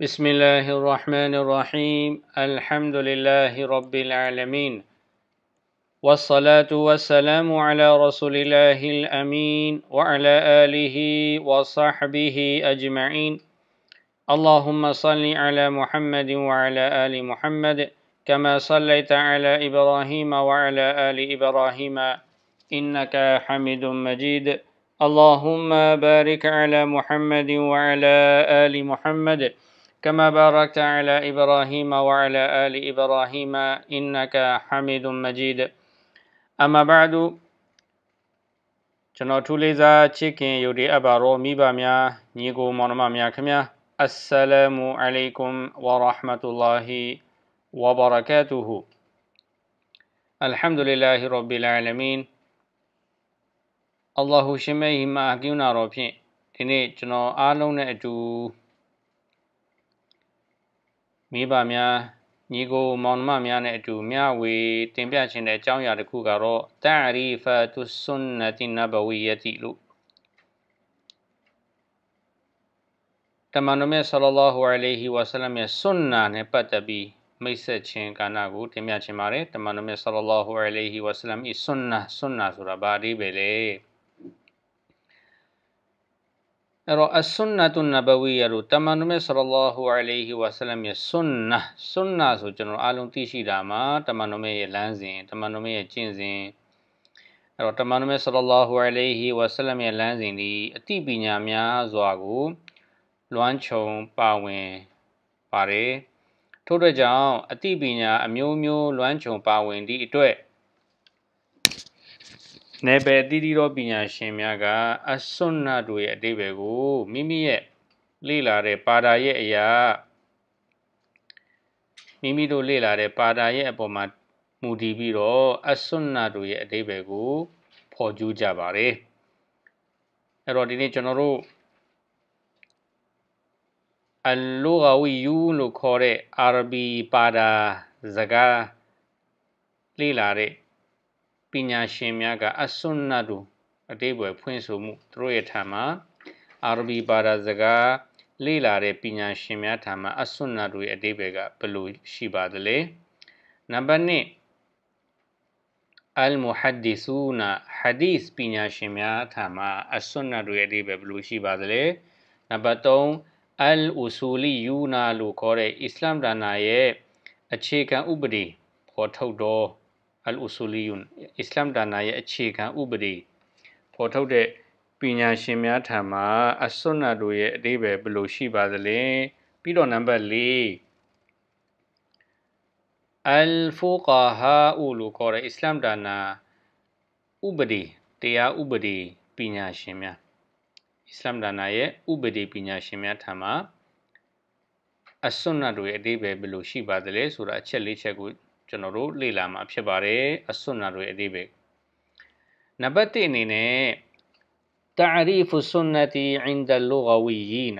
بسم الله الرحمن الرحيم الحمد لله رب العالمين والصلاة والسلام على رسول الله الأمين وعلى آله وصحبه أجمعين اللهم صل على محمد وعلى آل محمد كما صليت على إبراهيم وعلى آل إبراهيم إنك حميد مجيد اللهم بارك على محمد وعلى آل محمد كما باركت على إبراهيم وعلى آل إبراهيم إنك حميد مجيد أما بعد جنوتو ليزا تشيكين يودي أبارو ميبا ميا نيغو مرمى ميا كميا السلام عليكم ورحمة الله وبركاته الحمد لله رب العالمين الله شميه ما أكيونا روبين إني جنو آلون أجو မိဘများညီကိုမောင်နှမများနဲ့အတူမျှဝေတင်ပြခြင်းတဲ့အကြောင်းအရာတစ်ခုကတော့တာရီဖာတုဆွန်နတိနဘဝီယတိလို့တမန်တော်မြတ်ဆလ္လာလဟူအလိုင်ဟီဝါဆလမ်ရဲ့ဆွန်နာနဲ့ပတ်သက်ပြီးမိတ်ဆက်ခြင်းကာဏကိုတင်ပြခြင်းပါတယ်တမန်တော်မြတ်ဆလ္လာလဟူအလိုင်ဟီဝါဆလမ်ဤဆွန်နာဆွန်နာဆိုတာဘာအဓိပ္ပာယ်လဲအဲ့တော့အစွန်းနတုနဘဝီရတို့တမန်တော်မြတ်ဆလလာဟူအလိုင်ဟီဝါဆလမ်ရဲ့စွန်းနာစွန်းနာဆိုကျွန်တော်အားလုံးသိရှိတာမှာတမန်တော်မြတ်ရဲ့လမ်းစဉ်တမန်တော်မြတ်ရဲ့ကျင့်စဉ်အဲ့တော့တမန်တော်မြတ်ဆလလာဟူအလိုင်ဟီဝါဆလမ်ရဲ့လမ်းစဉ်ဒီအသိပညာများစွာကိုလွမ်းခြုံပါဝင်ပါတယ်ထို့အတွက်ကြောင့်အသိပညာအမျိုးမျိုး လွမ်းခြုံပါဝင်သည့်အတွက်နယ်ပယ်သီးသီးသောပညာရှင်များကအစွန်းနာတို့ရဲ့အတိပယ်ကိုမိမိရဲ့လေ့လာတဲ့ပါဒာရဲ့အရာမိမိတို့လေ့လာတဲ့ပါဒာရဲ့အပေါ်မှာမူတည်ပြီးတော့အစွန်းနာတို့ရဲ့အတိပယ်ကိုဖော်ကျူးကြပါတယ်။အဲ့တော့ဒီနေ့ကျွန်တော်တို့အလူဂဝီယူလို့ခေါ်တဲ့အာရဘီပါဒာစကားလေ့လာတဲ့ပညာရှင်များကအဆွန်နတ်တို့အတိတ်ဘွယ်ဖွင့်ဆိုမှုသူတို့ရဲ့ထာမှာ အာရဗီဘာသာစကားလေ့လာတဲ့ပညာရှင်များထာမှာအဆွန်နတ်တို့ရဲ့အတိတ်ဘွယ်ကဘယ်လိုရှိပါသလဲနံပါတ်1အယ်မူဟဒ္ဒီဆူနာဟာဒီစ်ပညာရှင်များထာမှာအဆွန်နတ်တို့ရဲ့အတိတ်ဘွယ်ဘယ်လိုရှိပါသလဲနံပါတ်3အယ်အူဆူလီယူနာလို့ခေါ်တဲ့အစ္စလာမ်ဒါနာရဲ့အခြေခံဥပဒေဖော်ထုတ်တော့အလ်အူဆူလီယွန်အစ္စလမ်ဒါနာရဲ့အခြေခံဥပဒေပေါ်ထုတ်တဲ့ပညာရှင်များထံမှာအစွန်နာတို့ရဲ့အသေးပဲဘယ်လိုရှိပါသလဲပြီးတော့နံပါတ်4အလ်ဖူကာဟာအူလို့ခေါ်တဲ့အစ္စလမ်ဒါနာဥပဒေတရားဥပဒေပညာရှင်များအစ္စလမ်ဒါနာရဲ့ဥပဒေပညာရှင်များထံမှာအစွန်နာတို့ရဲ့အသေးပဲဘယ်လိုရှိပါသလဲဆိုတာအချက်၄ချက်ကိုကျွန်တော်တို့လေ့လာမှာဖြစ်ပါတယ်အစွန်းနာတို့ရဲ့အသေးပဲနံပါတ်1အနေနဲ့ تعريف السنة عند اللغويين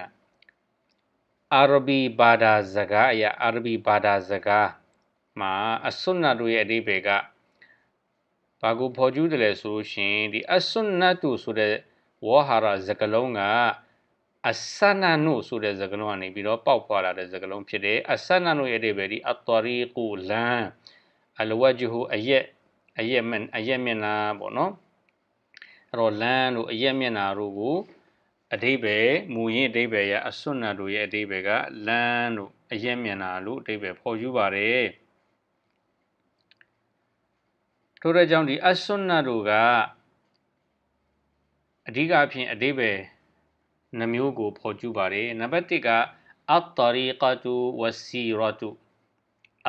အာရဘီဘာသာစကားအရာအာရဘီဘာသာစကားမှာအစွန်းနာတို့ရဲ့အသေးပဲကဘာကိုဖော်ကျူးတယ်လဲဆိုလို့ရှင်ဒီအစွန်းနတ်တူဆိုတဲ့ဝါဟာရစကားလုံးကအဆနနုဆိုတဲ့စကားလုံးကနေပြီးတော့ပေါက်ဖွာလာတဲ့စကားလုံးဖြစ်တယ်အဆနနုရဲ့အဓိပ္ပာယ်ဒီအတော်ရီကူလန်အလဝဂျဟူအယက်အယက်မန်အယက်မျက်နာပေါ့နော်အဲ့တော့လန်တို့အယက်မျက်နာတို့ကိုအဓိပ္ပာယ်မူရင်းအဓိပ္ပာယ်ရအဆွနတို့ရဲ့အဓိပ္ပာယ်ကလန်တို့အယက်မျက်နာလို့အဓိပ္ပာယ်ဖော်ယူပါတယ်ထို့တဲ့ကြောင့်ဒီအဆွနတို့ကအဓိကအဖြစ်အဓိပ္ပာယ်နှမျိုးကိုဖော်ကျူးပါတယ်နံပါတ်1ကအတ်တရီကတူဝစီရတူ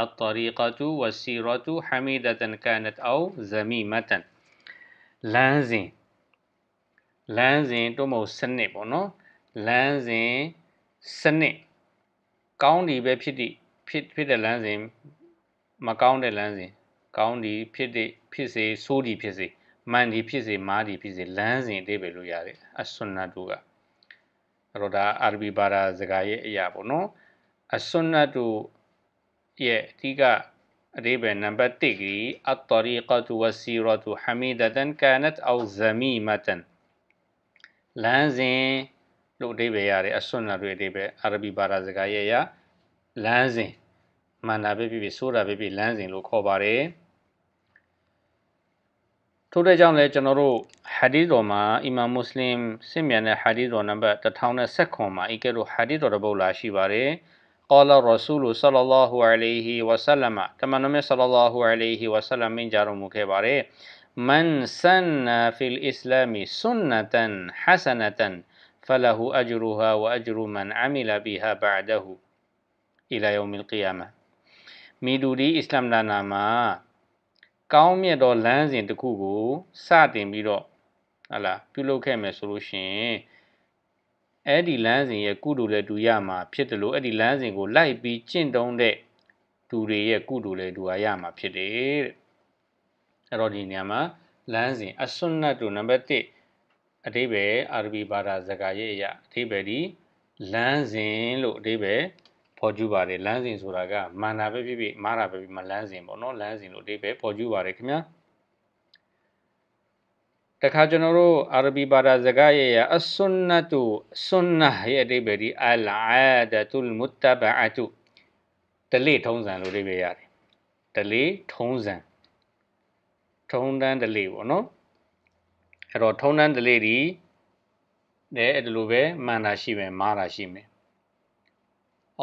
الطريقة والسيرة حميدة كانت أو زميمة လမ်းစဉ်လမ်းစဉ်တို့မဟုတ်စနစ်ပေါ့နော်လမ်းစဉ်စနစ်ကောင်းဒီပဲဖြစ်ဒီဖြစ်ဖြစ်တဲ့လမ်းစဉ်မကောင်းတဲ့လမ်းစဉ်ကောင်းဒီဖြစ်တဲ့ဖြစ်စေဆိုးဒီဖြစ်စေမှန်ဒီဖြစ်စေမားဒီဖြစ်စေလမ်းစဉ်တွေပဲလို့ရတယ်အစွန်နာတို့ကအဲ့တော့ဒါအာရဗီဘာသာစကားရဲ့အရာပေါ့နော်အစွန်နတ်တို့ရဲ့အဓိကအဓိပ္ပာယ်နံပါတ်1ကြီးအတ္တရီကတ်ဝစီရတ်ဟမီဒတန်ကာနတ်အောဇမီမတန်လမ်းစဉ်လို့အဓိပ္ပာယ်ရတယ်အစွန်နတ်တို့အဓိပ္ပာယ်အာရဗီဘာသာစကားရဲ့အရာလမ်းစဉ်မန္နာပဲဖြစ်ဖြစ်ဆိုတာပဲဖြစ်လမ်းစဉ်လို့ခေါ်ပါတယ်။ထို့တဲ့ကြောင့်လည်းကျွန်တော်တို့ဟာဒီတော်မှာအီမာမွတ်စလင်စစ်မြန်တဲ့ဟာဒီတော်နံပါတ်1019မှာအီကဲလိုဟာဒီတော်တစ်ပုဒ်လာရှိပါတယ်။ قال الرسول صلى الله عليه وسلم တမန်တော်မြတ် صلى الله عليه وسلم မြင်ကြတော်မူခဲ့ပါတယ်။ من سن في الإسلام سنة حسنة فله أجرها وأجر من عمل بها بعده إلى يوم القيامة မိဒူဒီအစ္စလမ်လာနာမှာကောင်းမြတ်သောလမ်းစဉ်တစ်ခုကိုစတင်ပြီးတော့ဟလာပြုလုပ်ခဲ့မယ်ဆိုလို့ရှိရင်အဲ့ဒီလမ်းစဉ်ရဲ့ကုတူလည်းတူရမှာဖြစ်တယ်လို့အဲ့ဒီလမ်းစဉ်ကို လိုက်ပြီးကျင့်သုံးတဲ့သူတွေရဲ့ကုတူလည်းတူအားရမှာဖြစ်တယ်တဲ့အဲ့တော့ဒီနေရာမှာလမ်းစဉ်အစွန်းနတ်တို့နံပါတ်1အတိဘယ်အာရဗီဘာသာစကားရဲ့အရာအတိဘယ်ဒီလမ်းစဉ်လို့အတိဘယ်ဖော်ကျူးပါတယ်လမ်းစဉ်ဆိုတာကမန္တာပဲဖြစ်ဖြစ်မာတာပဲဖြစ်မလမ်းစဉ်ပေါ့နော်လမ်းစဉ်လို့အတိပဲဖော်ကျူးပါတယ်ခင်ဗျာတခါကျွန်တော်တို့အာရဘီဘာသာစကားရဲ့အစွန်နတုစွန်နာရဲ့အတိပဲဒီအလာဒတုလ်မုတ္တဘာအတုတလေထုံးစံလို့အတိပဲရတယ်တလေထုံးစံထုံးတန်းတလေပေါ့နော်အဲ့တော့ထုံးတန်းတလေဒီလည်းအဲ့ဒီလိုပဲမှန်တာရှိမယ်မားတာရှိမယ်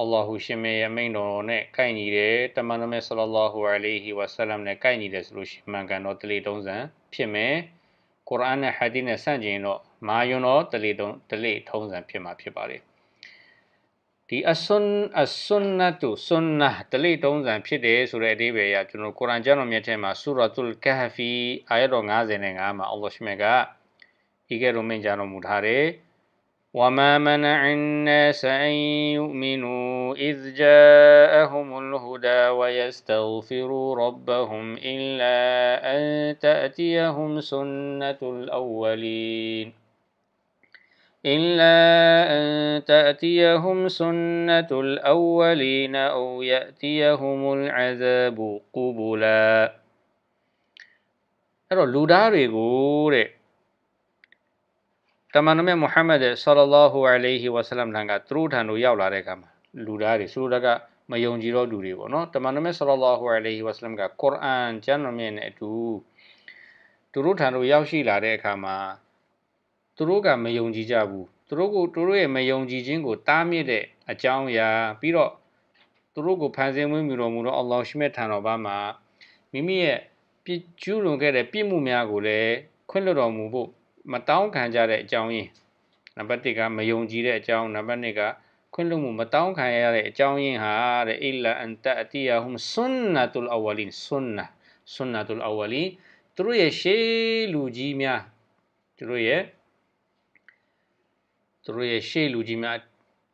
အလ္လာဟူရှင်မရဲ့မိန့်တော်နဲ့ကိုက်ညီတယ်တမန်တော်မြတ်ဆလလာဟူအလိဟီဝါဆလမ်နဲ့ကိုက်ညီတယ်ဆိုလို့ရှိမှန်ကန်တော့တလေတုံးစံဖြစ်မယ်ကုရ်အာန်နဲ့ဟာဒီနဲ့ဆန့်ကျင်တော့မာယွန်တော့တလေတုံးတလေထုံးစံဖြစ်မှာဖြစ်ပါလေဒီအဆွန်အဆွန်နတုဆွန်နာတလေတုံးစံဖြစ်တယ်ဆိုတဲ့အဓိပ္ပာယ်ကကျွန်တော်ကုရ်အာန်ကျမ်းတော်မြတ်ထဲမှာဆူရာတုလ်ကဟဖီအာယတ်တော်55မှာအလ္လာဟ်ရှင်မကဤကဲ့သို့မိန့်ကြားတော်မူထားတယ် وما منع الناس أن يؤمنوا إذ جاءهم الهدى ويستغفروا ربهم إلا أن تأتيهم سنة الأولين إلا أن تأتيهم سنة الأولين أو يأتيهم العذاب قبلا တမန်တော်မြတ်မုဟမ္မဒ်ဆလလာဟူအလိုင်ဟီဝါဆလမ်ထံကသူတို့ထံတို့ရောက်လာတဲ့အခါမှာလူသားတွေသူတို့ကမယုံကြည်တော့လူတွေပေါ့နော်တမန်တော်မြတ်ဆလလာဟူအလိုင်ဟီဝါဆလမ်ကကုရ်အာန်ကျမ်းတော်မြတ်နဲ့အတူသူတို့ထံတို့ရောက်ရှိလာတဲ့အခါမှာသူတို့ကမယုံကြည်ကြဘူးသူတို့ကိုသူတို့ရဲ့မယုံကြည်ခြင်းကိုတားမြစ်တဲ့အကြောင်းအရာပြီးတော့သူတို့ကိုဖန်ဆင်းဝင်မြူတော်မူသောအလ္လာဟ်ရှိမဲ့ထံတော်ဘာမှာမိမိရဲ့ပြကျူးလွန်ခဲ့တဲ့ပြစ်မှုများကိုလည်းခွင့်လွှတ်တော်မူဖို့မတောင်းခံကြတဲ့အကြောင်းရင်းနံပါတ်1ကမယုံကြည်တဲ့အကြောင်းနံပါတ်2ကခွင့်လွှတ်မှုမတောင်းခံရတဲ့အကြောင်းရင်းဟာတဲ့အီလာအန်တအတီယာဟွမ်ဆွန်နာတူလ်အဝလင်ဆွန်နာဆွန်နာတူလ်အဝလင်သူတို့ရဲ့ရှေးလူကြီးများသူတို့ရဲ့သူတို့ရဲ့ရှေးလူကြီးများ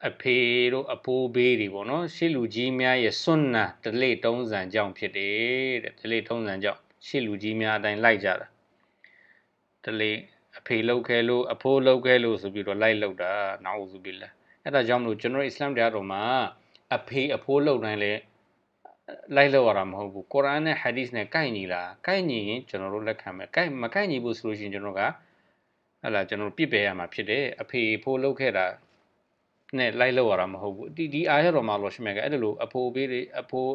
အဖေတို့အဖိုးဘေးတွေပေါ့နော်ရှေးလူကြီးများရဲ့ဆွန်နာတလေတုံးစံကြောင့်ဖြစ်တယ်တဲ့တလေတုံးစံကြောင့်ရှေးလူကြီးများအတိုင်းလိုက်ကြတာတလေအဖေလောက်ခဲလို့အဖိုးလောက်ခဲလို့ဆိုပြီးတော့လိုက်လောက်တာနောက်ဆိုပြီးလဲအဲ့ဒါကြောင့်မလို့ကျွန်တော်အစ္စလမ်တရားတော် မှာအဖေအဖိုးလောက်တိုင်းလဲလိုက်လောက်ရတာမဟုတ်ဘူးကုရ်အာန်နဲ့ဟာဒီသ်နဲ့ကိုက်ညီလားကိုက်ညီရင်ကျွန်တော်တို့လက်ခံမယ်ကိုက်မကိုက်ညီဘူးဆိုလို့ရှိရင်ကျွန်တော်ကဟဲ့လားကျွန်တော်ပြစ်ပယ်ရမှာဖြစ်တယ်အဖေဖိုးလောက်ခဲ့တာနဲ့လိုက်လောက်ရတာမဟုတ်ဘူးဒီဒီအားရတော်မှာလို့ရှိမယ်ကအဲ့လိုအဖိုးဘေးတွေအဖိုး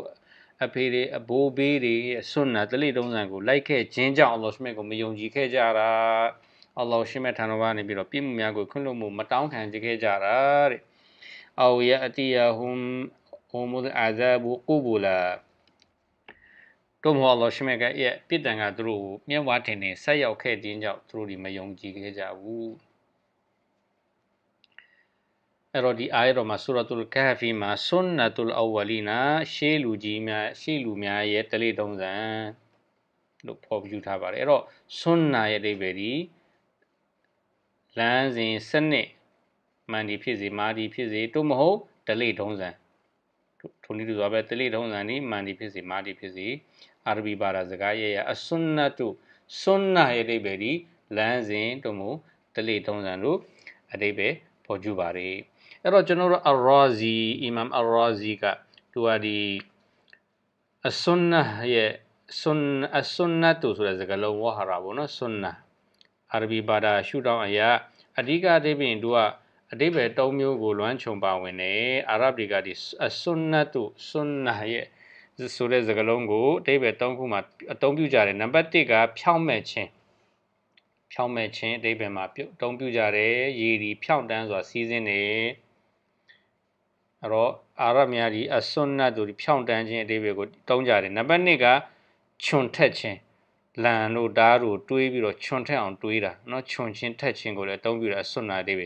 အဖေတွေအဘိုးဘေးတွေဆွန်းနာတလိတုံးဆန်ကိုလိုက်ခဲ့ခြင်းကြောင့်အလ္လာဟ်ရှမေကိုမယုံကြည်ခဲ့ကြတာအလ္လာဟ်ရှိမဲ့ထံတော်ကနေပြီးတော့ပြည့်မှုများကိုခွင့်လွှတ်မှုမတောင်းခံကြခဲ့ကြတာတဲ့အော်ယအတီယာဟွမ်ဟူမုဒ်အာဇာဘူကူဘူလာတို့မဟုတ်လို့ရှိမဲ့ကရဲ့ပြစ်ဒဏ်ကသူတို့ကိုမျက်ဝါးထင်ထင်ဆက်ရောက်ခဲ့ခြင်းကြောင့်သူတို့ဒီမယုံကြည်ခဲ့ကြဘူးအဲ့တော့ဒီအာရတော်မှာဆူရတုလ်ကာဖီမှာဆွန်နတုလ်အဝလီနာရှေးလူကြီးများရှေးလူများရဲ့တလေတုံးစံလို့ဖော်ပြထားပါတယ်အဲ့တော့ဆွန်နာရဲ့အဓိပ္ပာယ်ဒီလမ်းစဉ်စနစ်မှန်ဒီဖြစ်စေမာဒီဖြစ်စေတို့မဟုတ်ဒလိဒုံးစံထိုနည်းတူစွာပဲဒလိဒုံးစံဒီမှန်ဒီဖြစ်စေမာဒီဖြစ်စေအာရဘီဘာသာစကားရဲ့အစွန်းနတ်တို့စွန်းနာရဲ့အဓိပ္ပာယ်ဒီလမ်းစဉ်တို့မဟုတ်ဒလိဒုံးစံတို့အဓိပ္ပာယ်ပေါ်ကျပါတယ်အဲ့တော့ကျွန်တော်တို့အရာဇီအီမမ်အရာဇီကသူကဒီအစွန်းနရဲ့ဆွန်အဆွန်နတ်တို့ဆိုတဲ့စကားလုံးဝဟာရာပေါ့နော်ဆွန်နာအာရဗီဘာသာရှုထောင့်အရာအဓိကသဖြင့်သူကအတိပ္ပယ်၃မျိုးကိုလွမ်းခြုံပါဝင်တယ်အာရဗ်တွေကဒီအဆွန်နတ်တို့ဆွန်နာရဲ့ဆိုတဲ့စကားလုံးကိုအတိပ္ပယ်၃ခုမှာအသုံးပြုကြတယ်နံပါတ်၁ကဖြောင်းမဲ့ခြင်းဖြောင်းမဲ့ခြင်းအတိပ္ပယ်မှာအသုံးပြုကြတယ်ရေဒီဖြောင်းတန်းဆိုတာစီးစင်းနေအဲ့တော့အာရဗ်များဒီအဆွန်နတ်တို့ဒီဖြောင်းတန်းခြင်းအတိပ္ပယ်ကိုတုံးကြတယ်နံပါတ်၂ကခြုံထက်ခြင်းလန်တို့ဓာတ်တို့တွေးပြီးတော့ခြွန်ထက်အောင်တွေးတာเนาะခြွန်ချင်းထက်ချင်းကိုလည်းအသုံးပြုတာဆွတ်နာသေးပဲ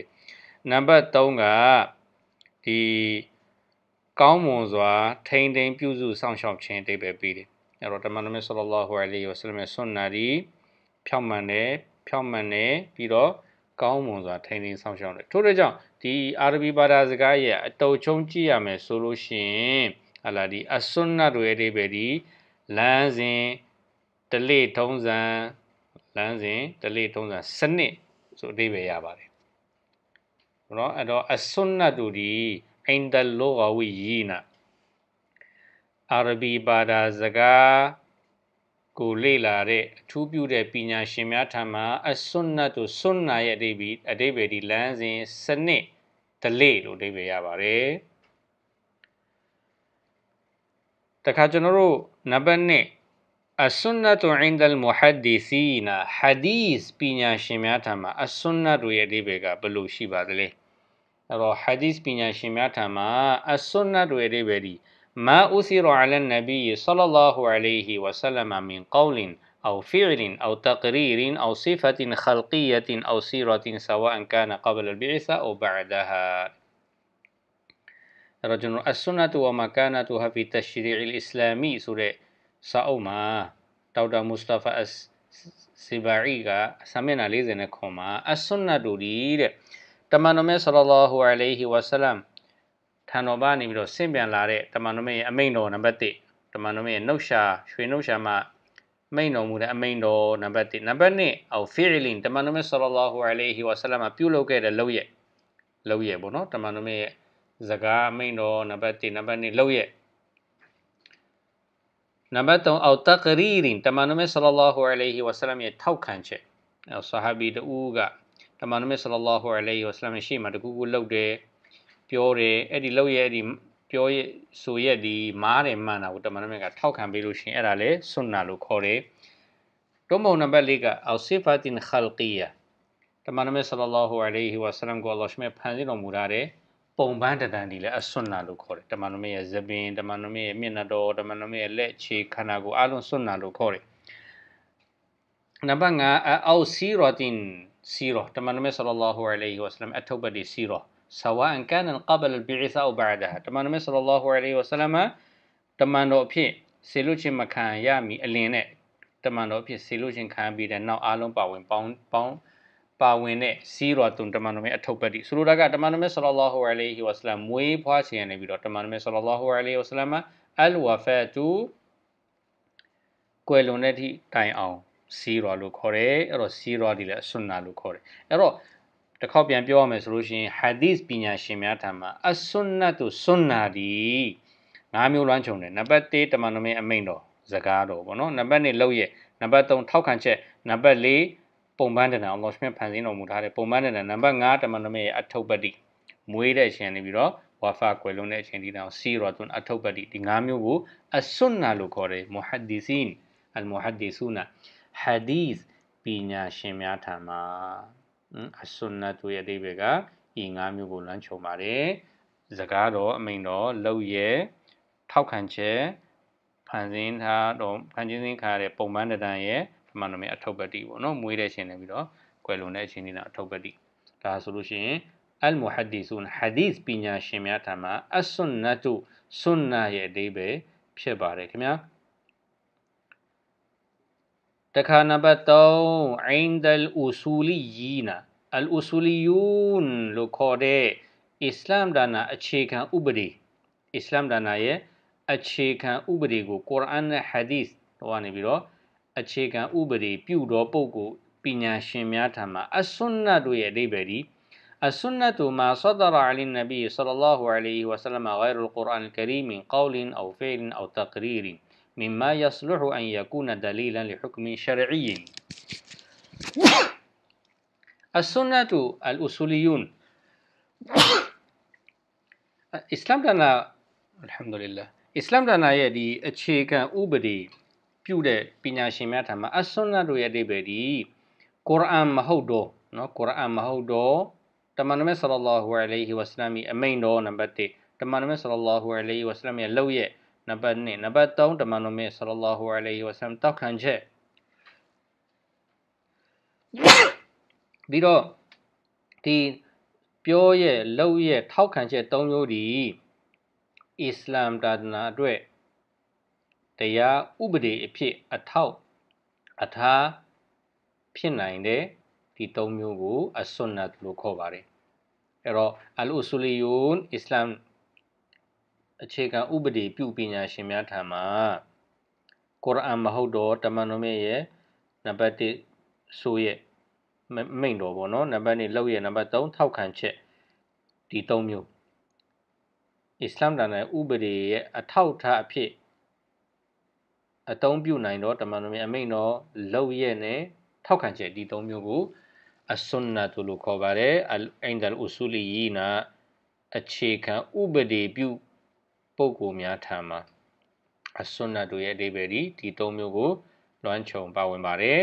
နံပါတ်3ကဒီကောင်းမွန်စွာထိန်းသိမ်းပြုစုစောင့်ရှောက်ခြင်းအဓိပ္ပာယ်ပေးတယ်အဲ့တော့တမန်တော်မြတ်ဆလ္လာလာဟူအလိယဝဆလမ်ရဲ့ဆွတ်နာဒီဖြောင့်မှန်တယ်ဖြောင့်မှန်တယ်ပြီးတော့ကောင်းမွန်စွာထိန်းသိမ်းစောင့်ရှောက်တယ်ထို့တဲ့ကြောင့်ဒီအာရဗီဘာသာစကားရဲ့အတုံချုံကြည့်ရမယ်ဆိုလို့ရှိရင်ဟလာဒီအဆွန်နတ်တို့ရဲ့အဓိပ္ပာယ်ဒီလမ်းစဉ်ဒလေထုံးစံလမ်းစဉ်ဒလေထုံးစံစနစ်ဆိုအဓိပ္ပာယ်ရပါတယ်เนาะအဲ့တော့အစွန်းနတ်တို့ဒီအင်ဒလောဂဝီယီနာအာရဘီဘာသာစကားကိုလေ့လာတဲ့အထူးပြုတဲ့ပညာရှင်များထံမှအစွန်းနတ်တို့စွန်းနာရဲ့အဓိပ္ပာယ်အဓိပ္ပာယ်ဒီလမ်းစဉ်စနစ်ဒလေလို့အဓိပ္ပာယ်ရပါတယ်တခါကျွန်တော်တို့နံပါတ်1 السنة عند المحدثين حديث السنة بيغا بلو رو حديث السنة بيدي ما أثر على النبي صلى الله عليه وسلم من قول أو فعل أو تقرير أو صفة خلقية أو سيرة سواء كان قبل البعثة أو بعدها رجل السنة ومكانتها في التشريع الإسلامي سورة စာအုပ်မှာဒေါက်တာမူစတာဖာအစ်စီဘာရီကဆာမျက်နှာ40နဲ့ခွန်မှာအဆွန်နတ်တူဒီတဲ့တမန်တော်မြတ်ဆလလာဟူအလိုင်ဟီဝါဆလမ်ထံတော်ဘာနေပြီးတော့ဆင့်ပြန်လာတဲ့တမန်တော်မြတ်ရဲ့အမိန်တော်နံပါတ်1တမန်တော်မြတ်ရဲ့နှုတ်ရှာရွှေနှုတ်ရှာမှာမိန်တော်မူတဲ့အမိန်တော်နံပါတ်1နံပါတ်2အော်ဖီရီလင်တမန်တော်မြတ်ဆလလာဟူအလိုင်ဟီဝါဆလမ်ပြုလုပ်ခဲ့တဲ့လောက်ရဲ့လောက်ရဲ့ပေါ့နော်တမန်တော်မြတ်ရဲ့ဇကာမိန်တော်နံပါတ်1နံပါတ်2လောက်ရဲ့နံပါတ်3အောက်တကရီရင်တမန်တော်မြတ်ဆလလာဟူအလိုင်ဟီဝဆလမ်ရဲ့ထောက်ခံချက်ဆဟာဘီတူကတမန်တော်မြတ်ဆလလာဟူအလိုင်ဟီဝဆလမ်ရှိမှတကူကူလောက်တယ်ပြောတယ်အဲ့ဒီလောက်ရဲ့အဲ့ဒီပြောရဆိုရက်ဒီမားတယ်မှန်တာကိုတမန်တော်မြတ်ကထောက်ခံပေးလို့ရှင်အဲ့ဒါလေဆွန်နာလို့ခေါ်တယ်တုံးမုံနံပါတ်၄ကအောက်ဆီဖာတင်ခလ်ကီယာတမန်တော်မြတ်ဆလလာဟူအလိုင်ဟီဝဆလမ်ကိုအလ္လာဟ်ရှမေဖန်စီတော်မူထားတယ်ပုံပန်းတတန်ဒီလဲအစွန်းနာလို့ခေါ်တယ်တမန်တော်မြတ်ရဲ့ဇပင်တမန်တော်မြတ်ရဲ့မျက်နှာတော်တမန်တော်မြတ်ရဲ့လက်ခြေခန္ဓာကိုယ်အလုံးစွန်းနာလို့ခေါ်တယ်နံပါတ်5အောစီရတင်စီရတမန်တော်မြတ်ဆလ္လာလာဟူအလိုင်းဝါဆလမ်အထုပ်ပတ်ဒီစီရ سواء كان قبل البعثة أو بعدها တမန်တော်မြတ်ဆလ္လာလာဟူအလိုင်းဝါဆလမ်တမန်တော်အဖြစ်ဆေလို့ချင်းမခံရမီအလင်းနဲ့တမန်တော်အဖြစ်ဆေလို့ချင်းခံပြီးတဲ့နောက်အလုံးပါဝင်ပေါင်းပေါင်းပါဝင်တဲ့စီးရောသူတမန်တော်မြတ်အထုပ်ပတ်ဒီဆိုလိုတာကတမန်တော်မြတ်ဆလလာဟူအလိုင်းဝါဆလမ်မွေးဖွားခြင်းနေပြီးတော့တမန်တော်မြတ်ဆလလာဟူအလိုင်းဝါဆလမ်အလ်ဝါဖာတူကွယ်လွန်တဲ့အထိတိုင်အောင်စီးရောလို့ခေါ်တယ်အဲ့တော့စီးရောဒီလည်းဆွန်နာလို့ခေါ်တယ်အဲ့တော့တစ်ခေါက်ပြန်ပြောရမယ်ဆိုလို့ရှိရင်ဟာဒီသ်ပညာရှင်များထံမှာအဆွန်နတ်တူဆွန်နာဒီ၅မျိုးလွှမ်းခြုံတယ်နံပါတ်1တမန်တော်မြတ်အမိန်တော်စကားတော်ပေါ့နော်နံပါတ်2လောက်ရဲ့နံပါတ်3ထောက်ခံချက်နံပါတ်4ပုံပန်းတဏ္ဍာအောင်ကောရှင်ဖန်ဆင်းတော်မူထားတဲ့ပုံပန်းတဏ္ဍာနံပါတ်5တမန်တော်မြတ်ရဲ့အထုပ်ပတိမွေးတဲ့အချိန်နေပြီးတော့ဝါဖာကွယ်လွန်တဲ့အချိန်ဒီတောင်စီရောသွန်အထုပ်ပတိဒီ၅မျိုးကိုအဆွန်နာလို့ခေါ်တယ်မူဟဒ္ဒီစင်အလ်မူဟဒ္ဒီဆူနာဟဒီသ်ပညာရှင်များထံမှာအဆွန်နာတို့ရဲ့အဓိပ္ပာယ်ကဤ၅မျိုးကိုလမ်းချုံပါတယ်စကားတော်အမိန်တော်လောက်ရဲထောက်ခံချက်ဖန်ဆင်းထားတော့ဖန်ဆင်းခါတဲ့ပုံမှန်တန်ရဲ့မနာမည်အထုပ်ပတိပေါ့နော်မွေးတဲ့အချိန်နဲ့ပြီးတော့ကွယ်လွန်တဲ့အချိန်လေးတော့အထုပ်ပတိဒါဆိုလို့ရှိရင်အယ်မူဟဒီဆူန်ဟာဒီစ်ပညာရှင်များထံမှာအဆွန်နတုဆွန်နာရဲ့အဓိပ္ပာယ်ဖြစ်ပါတယ်ခင်ဗျာတခါနံပါတ်3အိန်ဒယ်အူဆူလီယီနာအယ်အူဆူလီယူန်လို့ခေါ်တဲ့အစ္စလာမ်ဒါနာအခြေခံဥပဒေအစ္စလာမ်ဒါနာရဲ့အခြေခံဥပဒေကိုကုရ်အာန်နဲ့ဟာဒီစ်ဟိုကနေပြီးတော့အခြေခံဥပဒေပြုသောပုဂ္ဂိုလ်ပညာရှင်များထံမှာအဆွန်းနတ်တို့ရဲ့အဓိပ္ပာယ်ဒီအဆွန်းနတ်တို့မှာဆဒရာအလင်နဗီဆလလာဟူအလိဟီဝဆလမ်ဂိုင်ရ်အကူရ်အန်ကရီမ်င်ကောလင်အောဖိလင်အောတကရီရင် مما يصلح أن يكون دليلا لحكم شرعي السنة الأصوليون إسلام لنا الحمد لله إسلام لنا يدي أتشيكا أوبدي ပြုတဲ့ပညာရှင်များထံမှာအဆွန်နတ်တို့ရဲ့အဓိပ္ပာယ်ဒီကုရ်အာန်မဟုတ်တော့နော်ကုရ်အာန်မဟုတ်တော့တမန်တော်ဆလ္လာဟူအလိုင်ဟီဝါဆလမ်အမိန်တော်နံပါတ်1တမန်တော်ဆလ္လာဟူအလိုင်ဟီဝါဆလမ်ရဲ့လောက်ရဲ့နံပါတ်2နံပါတ်3တမန်တော်ဆလ္လာဟူအလိုင်ဟီဝါဆလမ်တောက်ခံချက်ပြီးတော့ဒီပြောရဲ့လောက်ရဲ့ထောက်ခံချက်၃မျိုးဒီအစ္စလာမ်တာသနာအတွက်တရားဥပဒေအဖြစ်အထောက်အထားဖြစ်နိုင်တဲ့ဒီ၃မျိုးကိုအစွန်နတ်လို့ခေါ်ပါတယ်အဲ့တော့အလ်အူဆူလီယွန်အစ္စလာမ်အခြေခံဥပဒေပြုပညာရှင်များထံမှာကုရ်အာန်မဟုတ်တော့တမန်တော်မြတ်ရဲ့နံပါတ်1ဆိုရဲ့မိန်တော်ပေါ့နော်နံပါတ်2လောက်ရဲ့နံပါတ်3ထောက်ခံချက်ဒီ၃မျိုးအစ္စလာမ်တန်တဲ့ဥပဒေရဲ့အထောက်အထားအဖြစ်အသုံးပြုနိုင်သောတမန်တော်များအမိန့်တော်လောက်ရဲ့နဲ့ထောက်ခံချက်ဒီ၃မျိုးကိုအစွန်နာတူလို့ခေါ်ပါတယ်အင်ဒယ်အူဆူလီယီနာအခြေခံဥပဒေပြုပုဂ္ဂိုလ်များထံမှာအစွန်နာတူရဲ့အဓိပ္ပာယ်ဒီဒီ၃မျိုးကိုလွှမ်းခြုံပါဝင်ပါတယ်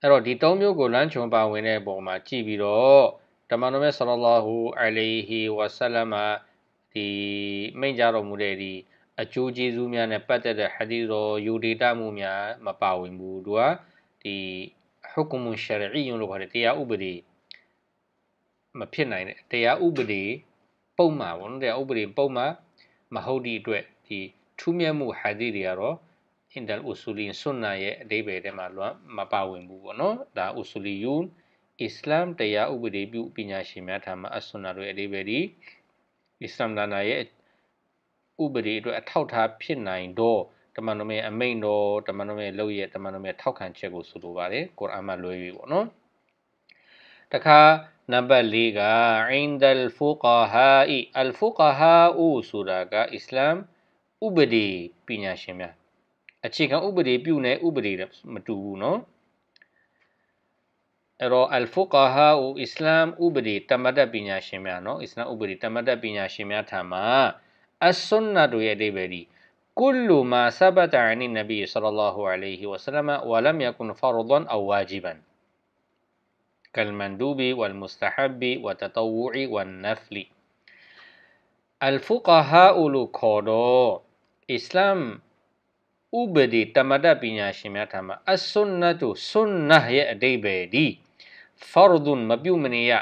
အဲ့တော့ဒီ၃မျိုးကိုလွမ်းခြုံပါဝင်တဲ့ပုံမှာကြည့်ပြီးတော့တမန်တော်မြတ်ဆလ္လာဟူအလိုင်ဟီဝါဆလမ်ဒီမိန့်ကြားတော်မူတဲ့ဒီအကျိုးကျေးဇူးများနဲ့ပတ်သက်တဲ့ဟာဒီတော်ယူဒေတာမှုများမပါဝင်ဘူးသူကဒီဟုကမှုရှရ်အီယွန်လို့ခေါ်တဲ့တရားဥပဒေမဖြစ်နိုင်တဲ့တရားဥပဒေပုံမှာပေါ့နော်တရားဥပဒေပုံမှာမဟုတ်ဒီအတွက်ဒီထူးမြတ်မှုဟာဒီတွေကတော့အင်ဒယ်အူဆူလီဆွန်နာရဲ့အဓိပ္ပာယ်ထဲမှာလွမ်းမပါဝင်ဘူးပေါ့နော်ဒါအူဆူလီယူအစ္စလာမ်တရားဥပဒေပြုပညာရှင်များထံမှအဆွန်နာတို့ရဲ့အဓိပ္ပာယ်ဒီအစ္စလာမ်ဒါနာရဲ့ဥပဒေအတွက်အထောက်ထားဖြစ်နိုင်တော့တမန်တော်မြတ်အမိန့်တော်တမန်တော်မြတ်လောက်ရဲ့တမန်တော်မြတ်ထောက်ခံချက်ကိုဆိုလိုပါတယ်ကုရ်အာန်မှာလွယ်ပြီပေါ့နော်တခါနံပါတ်၄က عند الفقهاء الفقهاء ဆိုတာကအစ္စလာမ်ဥပဒေပညာရှင်များအခြေခံဥပဒေပြုနေဥပဒေမတူဘူးနော်အဲ့တော့ الفقهاء အစ္စလာမ်ဥပဒေတမတ်ပညာရှင်များနော်အစ္စလာမ်ဥပဒေတမတ်ပညာရှင်များထံမှာ السنة يدبري كل ما ثبت عن النبي صلى الله عليه وسلم ولم يكن فرضا أو واجبا كالمندوب والمستحب والتطوع والنفل الفقهاء لكودو إسلام أبدي تمدى السنة سنة يأدي فرض واجب ဥပဒေတမတပညာရှင်များထံမှာအစွန်နတ်တို့စွန်နတ်ရဲ့အတိပ္ပယ်ဒီဖာရဒွန်မပြုမနေရ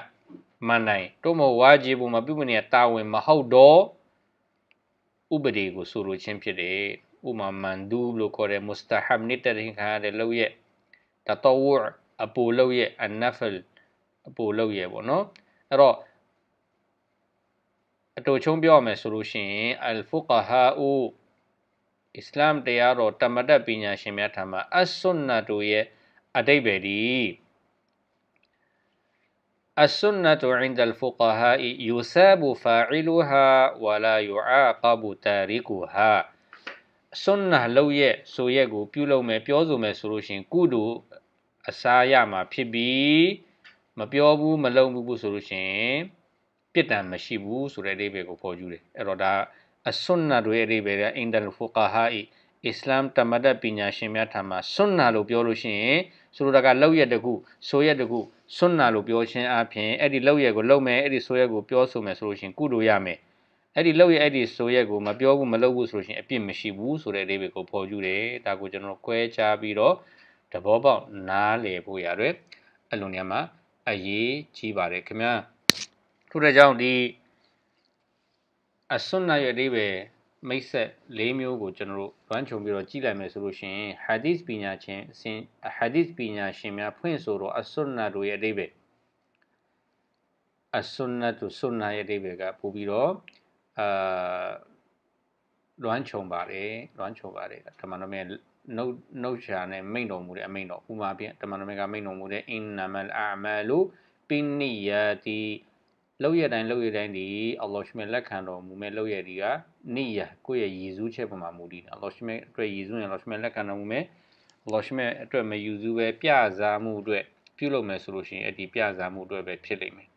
မနိုင်တို့မဝါဂျီဘူမပြုမနေရတာဝန်မဟုတ်တော့ဥပဒေကိုဆိုလိုခြင်းဖြစ်တယ်ဥမာမန်ဒူလို့ခေါ်တဲ့မုစတာဟမ်နဲ့တရင်ခါတဲ့လောက်ရဲ့တတော်ဝအပူလောက်ရဲ့အနဖလ်အပူလောက်ရဲ့ပေါ့နော်အဲ့တော့အတူချုံပြောရမယ်ဆိုလို့ရှိရင်အလ်ဖူကာဟာအူအစ္စလာမ်တရားတော်တမတ်ပညာရှင်များထံမှာအဆွန်နာတူရဲ့အတိတ်ပဲဒီ السنة عند الفقهاء يساب فاعلها ولا يعاقب تاركها سنة لو يه سو يغو بيو لو مي بيو زو مي سو لو شين كودو أسايا ما بيبي မပြောဘူးမလုံဘူးဆိုလို့ရှင်ပြစ်ဒဏ်မရှိဘူးဆိုတဲ့အဓိပ္ပာယ်ကိုဖော်ကျူးတယ်အဲ့တော့ဒါအဆွန်နာတွေအဓိပ္ပာယ်ကအင်ဒယ်ဖူကာဟာ၏အစ္စလာမ်တမဒတ်ပညာရှင်များထံမှာဆွန်နာလို့ပြောလို့ရှိရင်ဆိုလိုတာကလောက်ရက်တခုဆိုရက်တခုဆွန်နာလို့ပြောခြင်းအပြင်အဲ့ဒီလောက်ရက်ကိုလောက်မယ်အဲ့ဒီဆိုရက်ကိုပြောဆိုမယ်ဆိုလို့ရှိရင်ကုလို့ရမယ်အဲ့ဒီလောက်ရက်အဲ့ဒီဆိုရက်ကိုမပြောဘူးမလုပ်ဘူးဆိုလို့ရှိရင်အပြစ်မရှိဘူးဆိုတဲ့အဓိပ္ပာယ်ကိုဖော်ကျူးတယ်ဒါကိုကျွန်တော်ကွဲခြားပြီးတော့တဘောပေါက်နားလည်ဖို့ရတယ်အဲ့လိုနေရာမှာအရေးကြီးပါတယ်ခင်ဗျာထို့တဲ့ကြောင့်ဒီအဆွန်နာရဲ့အဓိပ္ပာယ်မိတ်ဆက်၄မျိုးကိုကျွန်တော်တို့လွမ်းခြုံပြီးတော့ကြည့်လိုက်မယ်ဆိုလို့ရှိရင်ဟာဒီသ်ပညာရှင်အစဉ်ဟာဒီသ်ပညာရှင်များဖွင့်ဆိုတော့အဆွန်နာတို့ရဲ့အဓိပ္ပာယ်အဆွန်နာတို့ဆွန်နာရဲ့အဓိပ္ပာယ်ကပို့ပြီးတော့အာလွမ်းခြုံပါတယ်လွမ်းခြုံပါတယ်ဓမ္မနမေနှုတ်နှုတ်ရှာနဲ့မိန်တော်မူတဲ့အမိန်တော်ဥမာဖြင့်ဓမ္မနမေကမိန်တော်မူတဲ့အင်နမလ်အာမလူပင်နီယာတီလောက်ရတိုင်းလောက်ရတိုင်းဒီအလ္လာဟ်ရှင်လက်ခံတော်မူမဲ့လောက်ရဒီကနိယကိုယ့်ရဲ့ရည်စူးချက်ပေါ်မှာမူတည်တယ်အလ္လာဟ်ရှင်အတွက်ရည်စူးရင်အလ္လာဟ်ရှင်လက်ခံတော်မူမဲ့အလ္လာဟ်ရှင်အတွက်မယူစူးပဲပြစားမှုအတွက်ပြုလုပ်မယ်ဆိုလို့ရှိရင်အဲ့ဒီပြစားမှုအတွက်ပဲဖြစ်လိမ့်မယ်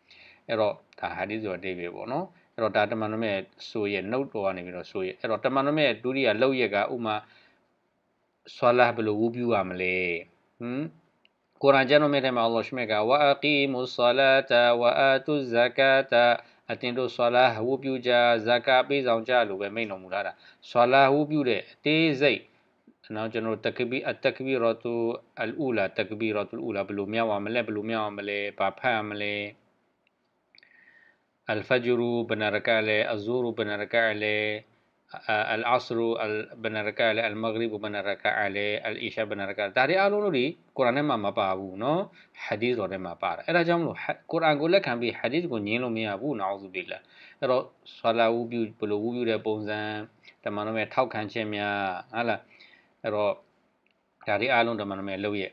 အဲ့တော့ဒါဟာဒီဆိုတဲ့ပဲပေါ့နော်အဲ့တော့ဒါတမန်တော်ရဲ့ဆိုရဲ့နှုတ်တော်ကနေပြီးတော့ဆိုရဲ့အဲ့တော့တမန်တော်ရဲ့ဒုတိယလောက်ရကဥမာဆွာလာဘယ်လိုဝူပြူရမလဲဟမ် قرآن میرے الله اللہ شمیگا وَأَقِيمُ الصَّلَاةَ وَآتُ الزَّكَاةَ اتن دو صلاح و بیو جا زکا بی زاؤں جالو بے مینو مولا را صلاح و بیو رے تیزی ناو جنرو تکبی التکبیراتو الاولا تکبیراتو الاولا بلو میاں واملے بلو میاں واملے پاپا عملے الفجرو بنا رکا لے الزورو بنا رکا al-asr al-banaraka al-maghrib banaraka al-isha banaraka ဒါတွေအားလုံးလို့ဒီကုရ်အာန်ထဲမှာမပါဘူးเนาะဟာဒီသ်တော်ထဲမှာပါတယ်အဲ့ဒါကြောင့်မလို့ကုရ်အာန်ကိုလက်ခံပြီးဟာဒီသ်ကိုညင်းလို့မရဘူးနာဦးစုပြီလားအဲ့တော့ဆလာဝူပြုဘလိုဝူပြုတဲ့ပုံစံတမန်တော်မြတ်ထောက်ခံခြင်းများဟာလားအဲ့တော့ဒါတွေအားလုံးတမန်တော်မြတ်လုပ်ရဲ့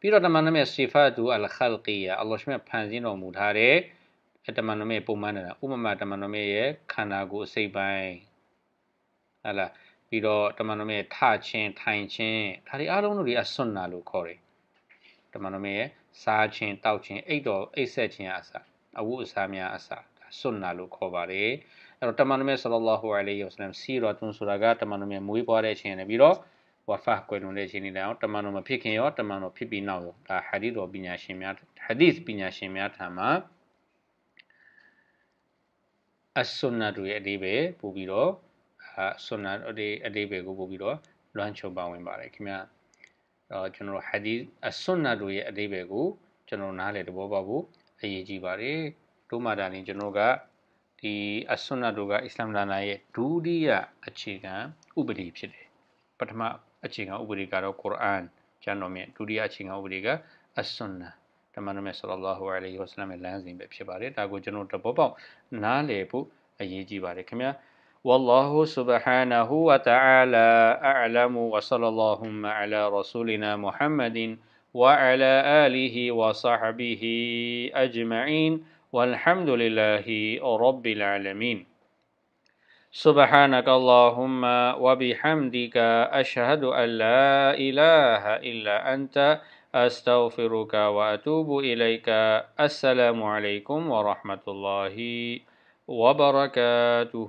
ပြီးတော့တမန်တော်မြတ်စီဖတ်သူအလ်ခလ်ကီယာအလ္လာဟ်ရှမြတ်ဖန်ဆင်းတော်မူထားတဲ့တမန်တော်မြတ်ပုံမှန်တာဥပမာတမန်တော်မြတ်ရဲ့ခန္ဓာကိုယ်အစိတ်ပိုင်းဟလာပြီးတော့တမန်တော်မြတ်ထချင်းထိုင်ချင်းဒါတွေအားလုံးတို့ဒီအဆွန်နာလို့ခေါ်တယ်တမန်တော်မြတ်ရဲ့စားချင်းတောက်ချင်းအိတ်တော်အိတ်ဆက်ချင်းအစအဝတ်အစားများအစဆွန်နာလို့ခေါ်ပါတယ်အဲ့တော့တမန်တော်မြတ်ဆလ္လာလာဟူအလိုင်းဝါဆလမ်စီရတ်ွန်ဆိုတာကတမန်တော်မြတ်မွေးပွားတဲ့အချိန်နဲ့ပြီးတော့ဝါဖာကွယ်လွန်တဲ့အချိန်နဲ့အောင်တမန်တော်မဖြစ်ခင်ရောတမန်တော်ဖြစ်ပြီးနောက်ရောဒါဟာဒီတော်ပညာရှင်များဟာဒီသ်ပညာရှင်များထံမှာအဆွန်နာတို့ရဲ့အဓိပ္ပာယ်ပို့ပြီးတော့ဆွန်နာအဒီအဒီဘေကိုပို့ပြီးတော့လွမ်းချုံပါဝင်ပါတယ်ခင်ဗျာအော်ကျွန်တော်တို့ဟာဒီအဆွန်နာတို့ရဲ့အဒီဘေကိုကျွန်တော်နားလေသဘောပေါက်ဖို့အရေးကြီးပါတယ်တို့မှဒါရင်ကျွန်တော်ကဒီအဆွန်နာတို့ကအစ္စလာမ်ဘာသာရဲ့ဒုတိယအခြေခံဥပဒေဖြစ်တယ်ပထမအခြေခံဥပဒေကတော့ကုရ်အာန်ကျမ်းတော်မြတ်ဒုတိယအခြေခံဥပဒေကအဆွန်နာတမန်တော်မြတ်ဆလ္လာဟူအလိုင်ဟိဝါဆလမ်ရဲ့လမ်းစဉ်ပဲဖြစ်ပါတယ်ဒါကိုကျွန်တော်တဘောပေါက်နားလည်ဖို့အရေးကြီးပါတယ်ခင်ဗျာ والله سبحانه وتعالى أعلم وصلى اللهم على رسولنا محمد وعلى آله وصحبه أجمعين والحمد لله رب العالمين سبحانك اللهم وبحمدك أشهد أن لا إله إلا أنت أستغفرك وأتوب إليك السلام عليكم ورحمة الله وبركاته وبركاته